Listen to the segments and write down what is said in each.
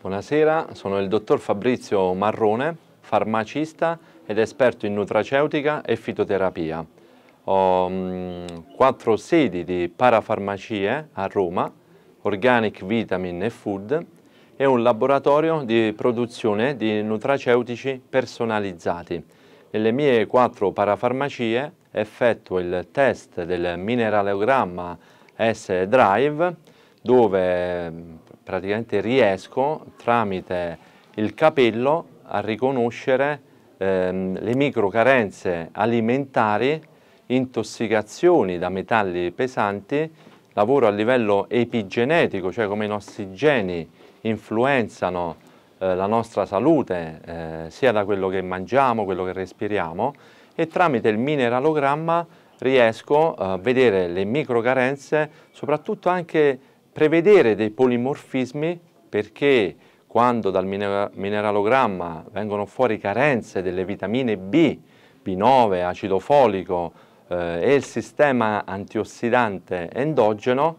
Buonasera, sono il dottor Fabrizio Marrone, farmacista ed esperto in nutraceutica e fitoterapia. Ho mm, quattro sedi di parafarmacie a Roma, Organic Vitamin e Food, e un laboratorio di produzione di nutraceutici personalizzati. Nelle mie quattro parafarmacie effettua il test del mineralogramma S-Drive dove praticamente riesco tramite il capello a riconoscere ehm, le microcarenze alimentari, intossicazioni da metalli pesanti, lavoro a livello epigenetico, cioè come i nostri geni influenzano eh, la nostra salute eh, sia da quello che mangiamo, quello che respiriamo e tramite il mineralogramma riesco a eh, vedere le microcarenze, soprattutto anche prevedere dei polimorfismi perché quando dal mineralogramma vengono fuori carenze delle vitamine B, B9, acido folico eh, e il sistema antiossidante endogeno,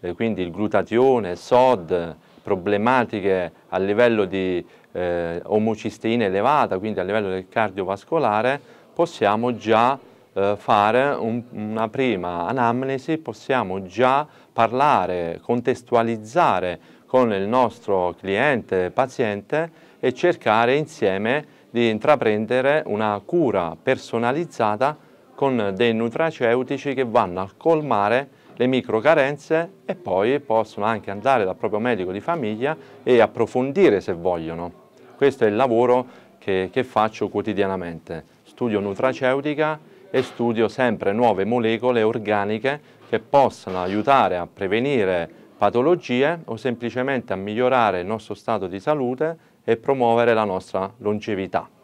eh, quindi il glutatione, SOD, problematiche a livello di eh, omocisteina elevata, quindi a livello del cardiovascolare, possiamo già eh, fare un, una prima anamnesi, possiamo già parlare, contestualizzare con il nostro cliente, paziente e cercare insieme di intraprendere una cura personalizzata con dei nutraceutici che vanno a colmare le microcarenze e poi possono anche andare dal proprio medico di famiglia e approfondire se vogliono. Questo è il lavoro che, che faccio quotidianamente studio nutraceutica e studio sempre nuove molecole organiche che possano aiutare a prevenire patologie o semplicemente a migliorare il nostro stato di salute e promuovere la nostra longevità.